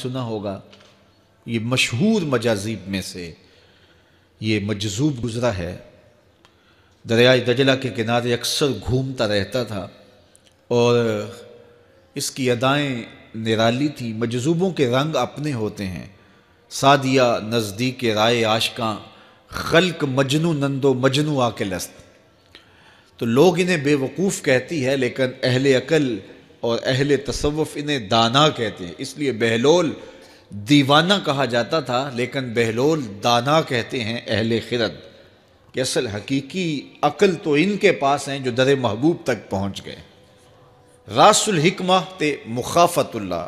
सुना होगा ये मशहूर मजाजीब में से ये मजजूब गुज़रा है दरियाए दजला के किनारे अक्सर घूमता रहता था और इसकी अदाएँ निराली थी मजजूबों के रंग अपने होते हैं सादिया नज़दीक राय आशका खल्क मजनू नंदो मजनू आके लस्त तो लोग इन्हें बेवकूफ़ कहती है लेकिन अहल अकल और अहल तसवफ़ इन्हें दाना कहते हैं इसलिए बहलोल दीवाना कहा जाता था लेकिन बहलोल दाना कहते हैं अहल खिरत कि असल हकीकी अकल तो इनके पास हैं जो दर महबूब तक पहुँच गए रासुलहिकमा ते मुखाफतुल्ला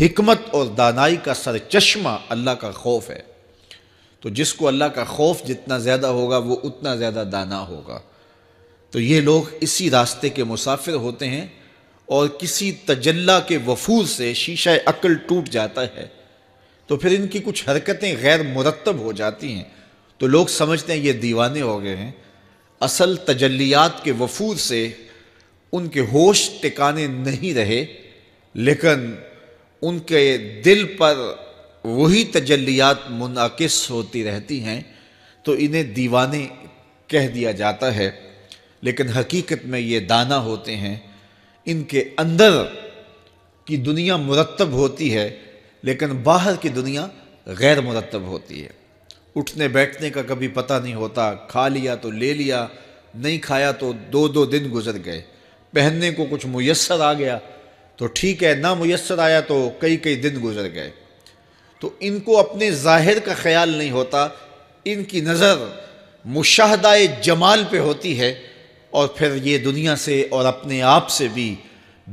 हमत और दानाई का सर चश्मा अल्लाह का खौफ है तो जिसको अल्लाह का खौफ जितना ज़्यादा होगा वो उतना ज़्यादा दाना होगा तो ये लोग इसी रास्ते के मुसाफिर होते हैं और किसी तजल्ला के वफूर से शीशा अक्ल टूट जाता है तो फिर इनकी कुछ हरकतें गैर मुरतब हो जाती हैं तो लोग समझते हैं ये दीवाने हो गए हैं असल तजलियात के वफूर से उनके होश टिकाने नहीं रहे लेकिन उनके दिल पर वही तजलियात मुनकस होती रहती हैं तो इन्हें दीवाने कह दिया जाता है लेकिन हकीकत में ये दाना होते हैं इनके अंदर की दुनिया मुरतब होती है लेकिन बाहर की दुनिया गैर मुरतब होती है उठने बैठने का कभी पता नहीं होता खा लिया तो ले लिया नहीं खाया तो दो दो दिन गुजर गए पहनने को कुछ मैसर आ गया तो ठीक है ना मैसर आया तो कई कई दिन गुजर गए तो इनको अपने ज़ाहिर का ख्याल नहीं होता इनकी नज़र मुशाह जमाल पे होती है और फिर ये दुनिया से और अपने आप से भी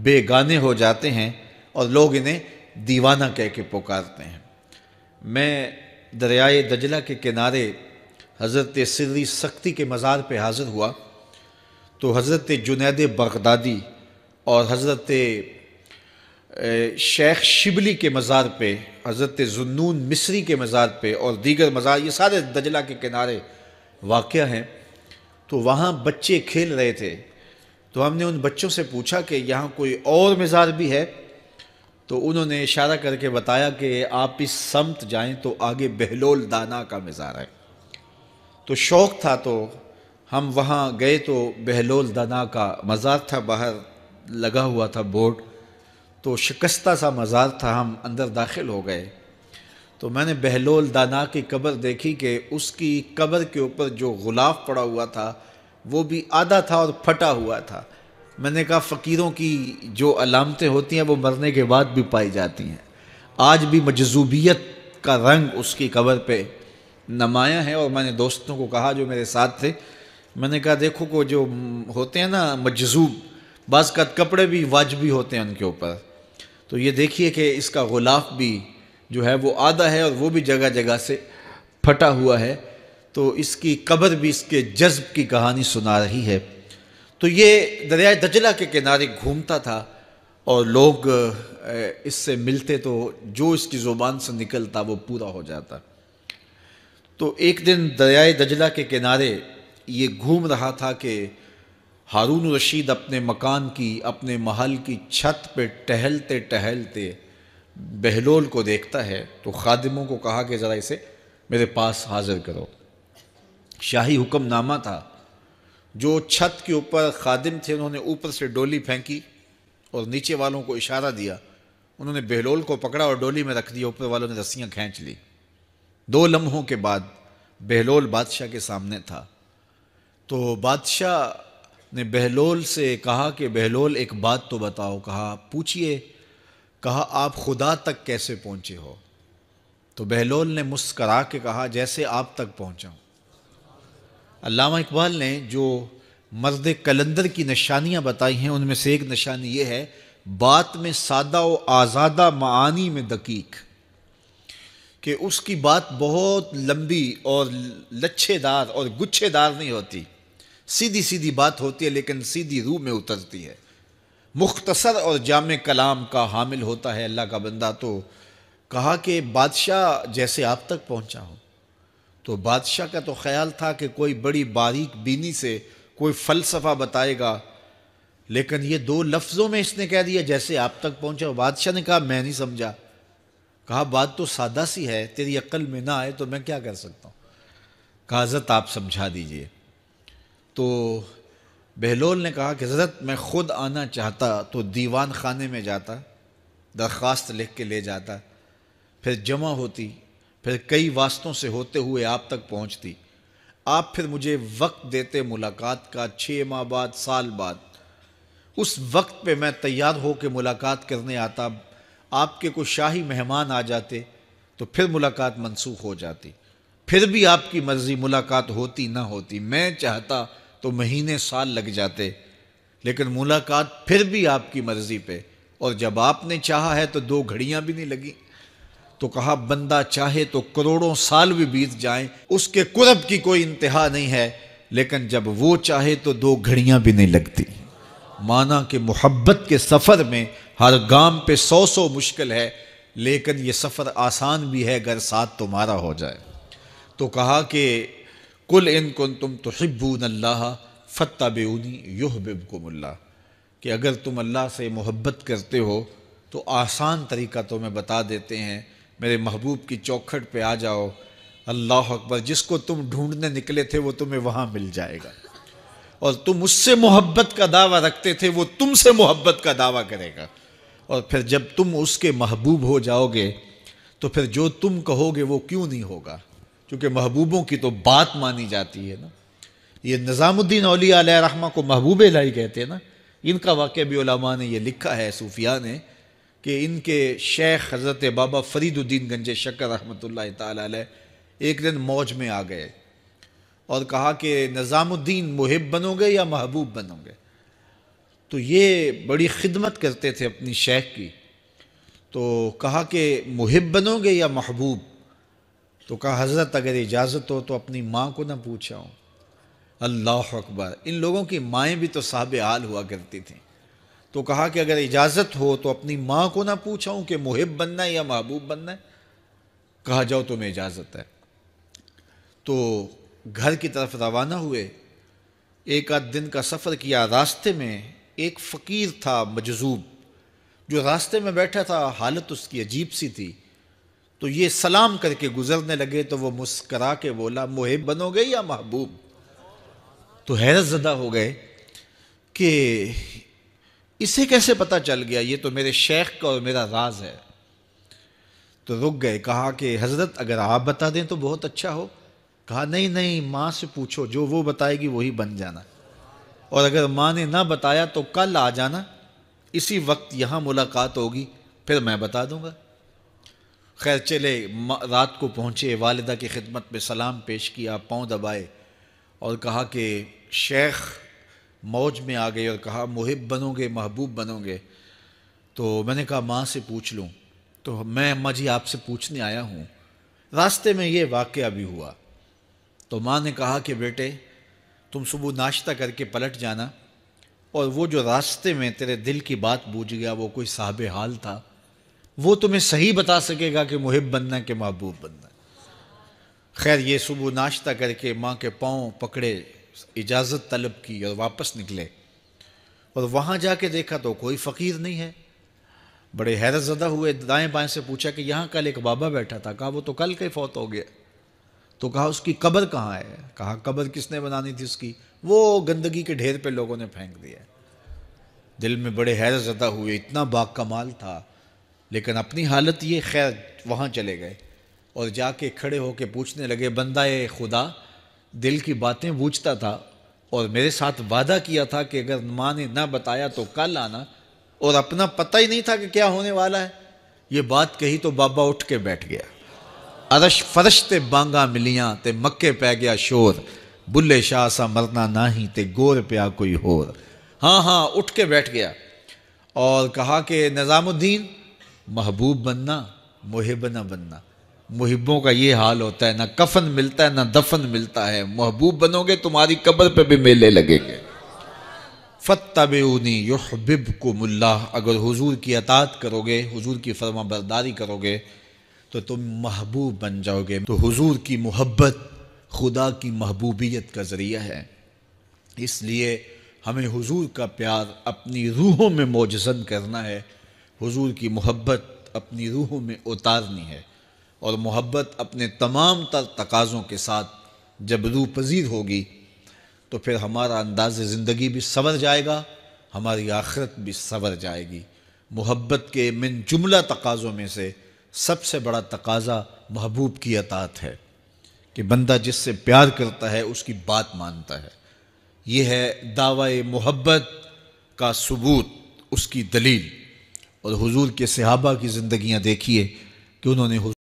बेगाने हो जाते हैं और लोग इन्हें दीवाना कह के पुकारते हैं मैं दरियाए दजला के किनारे हज़रत सिरी सख्ती के मज़ार पे हाज़िर हुआ तो हज़रत जुनैद बगदादी और हज़रत शेख शिबली के मज़ार पे हज़रत जुनून मिस्री के मज़ार पे और दीगर मज़ार ये सारे दजला के किनारे वाक़ हैं तो वहाँ बच्चे खेल रहे थे तो हमने उन बच्चों से पूछा कि यहाँ कोई और मज़ार भी है तो उन्होंने इशारा करके बताया कि आप इस समत जाएं तो आगे बहलोल दाना का मज़ार है तो शौक़ था तो हम वहाँ गए तो बहलोल दाना का मज़ार था बाहर लगा हुआ था बोर्ड तो शिकस्ता सा मज़ार था हम अंदर दाखिल हो गए तो मैंने बहलोल दाना की कब्र देखी कि उसकी कब्र के ऊपर जो गुलाब पड़ा हुआ था वो भी आधा था और फटा हुआ था मैंने कहा फ़कीरों की जो अलामतें होती हैं वो मरने के बाद भी पाई जाती हैं आज भी मजजूबियत का रंग उसकी कब्र पे नमाया है और मैंने दोस्तों को कहा जो मेरे साथ थे मैंने कहा देखो को जो होते हैं ना मजजूब बाज़ कपड़े भी वाजबी होते हैं उनके ऊपर तो ये देखिए कि इसका गुलाफ भी जो है वो आधा है और वो भी जगह जगह से फटा हुआ है तो इसकी कब्र भी इसके जज्ब की कहानी सुना रही है तो ये दरिया दजला के किनारे घूमता था और लोग इससे मिलते तो जो इसकी ज़ुबान से निकलता वो पूरा हो जाता तो एक दिन दरियाए दजला के किनारे ये घूम रहा था कि हारून रशीद अपने मकान की अपने महल की छत पे टहलते टहलते बहलोल को देखता है तो खादिमों को कहा कि ज़रा इसे मेरे पास हाजिर करो शाही हुक्मनामा था जो छत के ऊपर खादिम थे उन्होंने ऊपर से डोली फेंकी और नीचे वालों को इशारा दिया उन्होंने बहलोल को पकड़ा और डोली में रख दिया ऊपर वालों ने रस्सियाँ खींच ली दो लम्हों के बाद बहलोल बादशाह के सामने था तो बादशाह ने बहलोल से कहा कि बहलोल एक बात तो बताओ कहा पूछिए कहा आप खुदा तक कैसे पहुंचे हो तो बहलोल ने मुस्करा के कहा जैसे आप तक पहुंचा अलामा इकबाल ने जो मर्द कलंदर की निशानियाँ बताई हैं उनमें से एक निशानी ये है बात में सादा व आज़ादा मानी में दकीक कि उसकी बात बहुत लंबी और लच्छेदार और गुच्छेदार नहीं होती सीधी सीधी बात होती है लेकिन सीधी रूह में उतरती है मुख्तसर और जाम कलाम का हामिल होता है अल्लाह का बंदा तो कहा कि बादशाह जैसे आप तक पहुंचा हो तो बादशाह का तो ख्याल था कि कोई बड़ी बारीक बीनी से कोई फ़लसफ़ा बताएगा लेकिन ये दो लफ्ज़ों में इसने कह दिया जैसे आप तक पहुंचा हो बादशाह ने कहा मैं नहीं समझा कहा बात तो सादा सी है तेरी अक्ल में ना आए तो मैं क्या कर सकता हूँ काज़त आप समझा दीजिए तो बहलोल ने कहा कि हजरत मैं खुद आना चाहता तो दीवान खाने में जाता दरख्वास्त लिख के ले जाता फिर जमा होती फिर कई वास्तों से होते हुए आप तक पहुंचती आप फिर मुझे वक्त देते मुलाकात का छः माह बाद साल बाद उस वक्त पे मैं तैयार हो के मुलाकात करने आता आपके कुछ शाही मेहमान आ जाते तो फिर मुलाकात मनसूख हो जाती फिर भी आपकी मर्ज़ी मुलाकात होती ना होती मैं चाहता तो महीने साल लग जाते लेकिन मुलाकात फिर भी आपकी मर्जी पे और जब आपने चाहा है तो दो घड़ियां भी नहीं लगी तो कहा बंदा चाहे तो करोड़ों साल भी बीत जाएं उसके कुरब की कोई इंतहा नहीं है लेकिन जब वो चाहे तो दो घड़ियां भी नहीं लगती माना कि मोहब्बत के सफ़र में हर गाम पे सौ सौ मुश्किल है लेकिन ये सफ़र आसान भी है अगर साथ तुम्हारा हो जाए तो कहा कि कुल इन कुन तुम तो हिब्बून अल्लाह फ़त्ता बेऊनी युह बिबकुमल्ला कि अगर तुम अल्लाह से मोहब्बत करते हो तो आसान तरीका तो मैं बता देते हैं मेरे महबूब की चौखट पे आ जाओ अल्लाह अकबर जिसको तुम ढूंढने निकले थे वो तुम्हें वहाँ मिल जाएगा और तुम उससे मोहब्बत का दावा रखते थे वो तुमसे मोहब्बत का दावा करेगा और फिर जब तुम उसके महबूब हो जाओगे तो फिर जो तुम कहोगे वो क्यों नहीं होगा क्योंकि महबूबों की तो बात मानी जाती है ना ये निज़ामुद्दीन अलिया रहमा को महबूब लाई कहते हैं ना इनका वाक़ भी उलमा ने यह लिखा है सूफिया ने कि इनके शेख हज़रत बाबा फरीदुद्दीन गंज शक्कर रहमत ला एक दिन मौज में आ गए और कहा कि निज़ामुद्दीन मुहिब बनोगे या महबूब बनोगे तो ये बड़ी खिदमत करते थे अपनी शेख की तो कहा कि मुहिब बनोगे या महबूब तो कहा हज़रत अगर इजाज़त हो तो अपनी माँ को ना पूछाओ अल्लाह अकबर इन लोगों की माएँ भी तो साहब आल हुआ करती थीं तो कहा कि अगर इजाज़त हो तो अपनी माँ को ना पूछाऊँ कि मुहिब बनना है या महबूब बनना है कहा जाओ तुम्हें इजाज़त है तो घर की तरफ रवाना हुए एक आध दिन का सफ़र किया रास्ते में एक फ़कीर था मजजूब जो रास्ते में बैठा था हालत उसकी अजीब सी थी तो ये सलाम करके गुजरने लगे तो वो मुस्करा के बोला मुहिब बनोगे या महबूब तो हैरत ज़दा हो गए कि इसे कैसे पता चल गया ये तो मेरे शेख का और मेरा राज है तो रुक गए कहा कि हज़रत अगर आप बता दें तो बहुत अच्छा हो कहा नहीं नहीं माँ से पूछो जो वो बताएगी वही बन जाना और अगर माँ ने ना बताया तो कल आ जाना इसी वक्त यहाँ मुलाकात होगी फिर मैं बता दूंगा खैर चले रात को पहुँचे वालदा की खिदमत में सलाम पेश किया पाँव दबाए और कहा कि शेख मौज में आ गए और कहा मुहिब बनोगे महबूब बनोगे तो मैंने कहा माँ से पूछ लूँ तो मैं अम्मा जी आपसे पूछने आया हूँ रास्ते में ये वाक़ भी हुआ तो माँ ने कहा कि बेटे तुम सुबह नाश्ता करके पलट जाना और वो जो रास्ते में तेरे दिल की बात बूझ गया वो कोई साहब हाल था वो तुम्हें सही बता सकेगा कि मुहिब बनना है कि महबूब बनना खैर ये सुबह नाश्ता करके माँ के पाँव पकड़े इजाज़त तलब की और वापस निकले और वहाँ जाके देखा तो कोई फ़कीर नहीं है बड़े हैरत ज़दा हुए दाएँ बाएँ से पूछा कि यहाँ कल एक बाबा बैठा था कहा वो तो कल के फौत हो गया तो कहा उसकी कब्र कहाँ है कहा कब्र किसने बनानी थी उसकी वो गंदगी के ढेर पे लोगों ने फेंक दिया दिल में बड़े हैरत ज़दा हुए इतना बाग कमाल था लेकिन अपनी हालत ये खैर वहाँ चले गए और जाके खड़े होके पूछने लगे बंदा ये खुदा दिल की बातें पूछता था और मेरे साथ वादा किया था कि अगर माँ ने ना बताया तो कल आना और अपना पता ही नहीं था कि क्या होने वाला है ये बात कही तो बाबा उठ के बैठ गया अरश फरश ते बांगा मिलियाँ ते मक्के पै गया शोर बुल्ले शाह सा मरना ना ही ते गोर प्या कोई होर हाँ हाँ उठ के बैठ गया और कहा कि निज़ामुद्दीन महबूब बनना मुहिब ना बनना मुहिबों का ये हाल होता है ना कफन मिलता है ना दफन मिलता है महबूब बनोगे तुम्हारी कब्र पे भी मेले लगेंगे बेउनी युहबिब को मुल्ला अगर हुजूर की अतात करोगे हुजूर की फर्मा बरदारी करोगे तो तुम महबूब बन जाओगे तो हुजूर की मोहब्बत खुदा की महबूबियत का ज़रिया है इसलिए हमें हुजूर का प्यार अपनी रूहों में मौजन करना है हुजूर की मोहब्बत अपनी रूहों में उतारनी है और मोहब्बत अपने तमाम तर तकाज़ों के साथ जब रू पजीर होगी तो फिर हमारा अंदाज ज़िंदगी भी संवर जाएगा हमारी आखिरत भी संवर जाएगी मोहब्बत के मिन जुमला तकाज़ों में से सबसे बड़ा तकाज़ा महबूब की अतात है कि बंदा जिससे प्यार करता है उसकी बात मानता है यह है दावा मोहब्बत का सबूत उसकी दलील और हुजूर के सहाबा की ज़िंदगियाँ देखिए कि उन्होंने